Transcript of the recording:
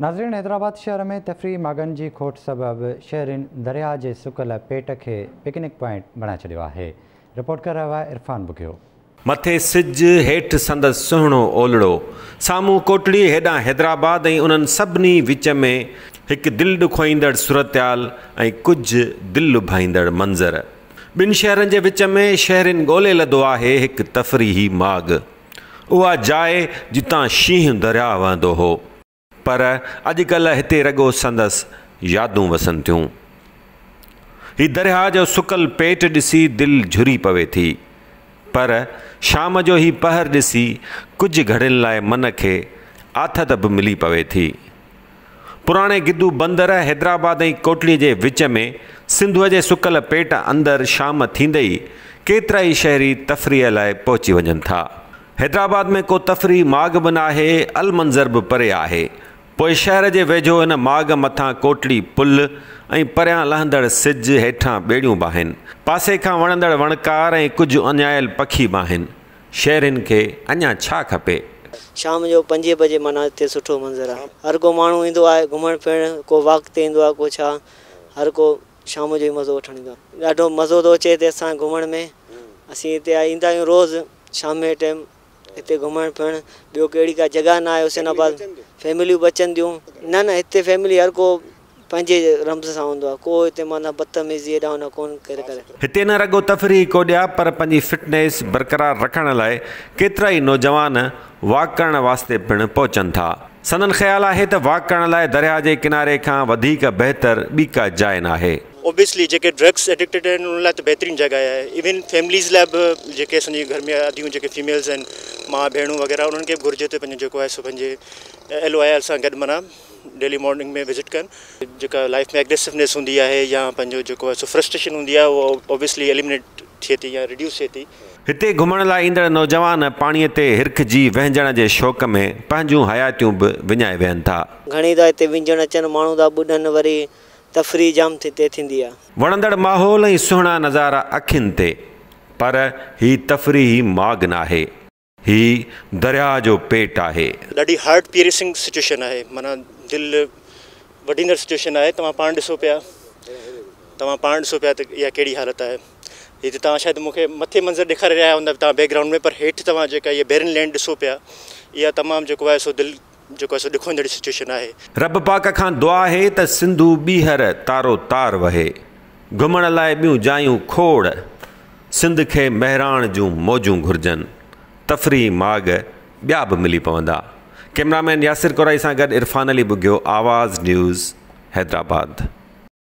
नाज़रीन हैदराबाद शहर में तफ़री खोट सबबि शहरनि दरिया जे सुकल पेट खे पिकनिक पॉइंट रिपोर्ट इरफान मथे सिज हेठि संदसि सुहिणो ओलड़ो साम्हूं कोटड़ी हेॾां हैदराबाद ऐं उन्हनि सभिनी विच में हिकु दिलि ॾुखोईंदड़ सूरत आल ऐं कुझु दिलि ॾुभाईंदड़ मंज़रु ॿिनि शहरनि जे विच में शहरनि ॻोल्हे लदो आहे हिकु तफ़रीही माग उहा जाए जितां शींह दरिया वहंदो हो पर अॼुकल्ह हिते रगो संदसि यादूं वसनि थियूं ही दरिया जो सुकल पेट ॾिसी दिलि झुरी पवे थी पर शाम जो ही पहर ॾिसी कुझु घड़ियुनि लाइ मन खे आथत बि मिली पवे थी पुराणे गिदू बंदर हैदराबाद ऐं कोटली जे विच में सिंधु जे सुकल पेट अंदरि शाम थींदे ई केतिरा ई शहरी तफरी लाइ पहुची वञनि था हैदराबाद में को तफ़री माग बि न आहे अलमंज़र बि परे आहे पोइ शहर जे वेझो हिन माग मथां कोटड़ी पुल ऐं परियां लहंदड़ सिज हेठां ॿेड़ियूं बि आहिनि पासे खां वणंदड़ वणकार ऐं कुझु अञायल पखी बि आहिनि शहरनि खे अञा छा खपे शाम जो पंजे बजे माना हिते सुठो मंज़रु आहे हर को माण्हू ईंदो आहे घुमण फिरणु को वाक ते ईंदो आहे को छा हर को शाम जो ई मज़ो वठणु ईंदो आहे ॾाढो मज़ो थो अचे हिते असां घुमण में असीं हिते ईंदा आहियूं रोज़ शाम जे टाइम हिते न रगो तफ़री को ॾिया पर पंहिंजी बरक़रार रखण लाइ केतिरा ई नौजवान वॉक करण वास्ते पिणु पहुचनि था सदन ख़्यालु आहे त वॉक करण लाइ दरिया जे किनारे खां वधीक बहितर ॿी का जाइ न आहे ऑब्वियसली जेके ड्रग्स एडिक्टेड आहिनि उन लाइ त बहितरीनु जॻहि आहे लाइ बि जेके असांजे घर में अधियूं जेके फीमेल्स आहिनि माउ भेणूं वग़ैरह उन्हनि खे घुरिजे त जेको आहे पंहिंजे एल ओ आई सां गॾु माना डेली मॉर्निंग में विज़िट कनि जेका लाइफ में एग्रेसिवनेस हूंदी आहे या पंहिंजो जेको आहे सो फ्रस्ट्रेशन हूंदी आहे उहो एलिमिनेट थिए थी या रिड्यूस थिए थी हिते घुमण लाइ ईंदड़ नौजवान पाणीअ ते हिरख जी जे शौक़ में पंहिंजूं हयातियूं बि विञाए था घणी त हिते विञणु अचनि माण्हू था ॿुॾनि वरी तफ़री जाम थी वणंदड़ माहौल ऐं नज़ारा अखिन ते पर ही तफ़री माग नाहे ही दरिया जो पेट आहे ॾाढी हार्ट पीरिसिंग सिचुएशन आहे माना दिल वढींदड़ सिचुएशन है तव्हां पाण ॾिसो पिया तव्हां पाण ॾिसो पिया त इहा कहिड़ी हालति आहे हिते तव्हां शायदि मथे मंज़र ॾेखारे रहा हूंदा तव्हां बैकग्राउंड में पर हेठि तव्हां जेका इहा लैंड ॾिसो पिया इहा तमामु जेको सो दिलि जेको सो सिचुएशन आहे रब पाक खां दुआ आहे त सिंधु बीहर तारो तार वह घुम लाइ खोड़ सिंध के महिराण जो मौजू घुर्जन तफ़री माग ॿिया बि मिली पवंदा कैमरामैन यासिर कोराई से गॾु इरफान अली बुगियो आवाज़ न्यूज़ हैदराबाद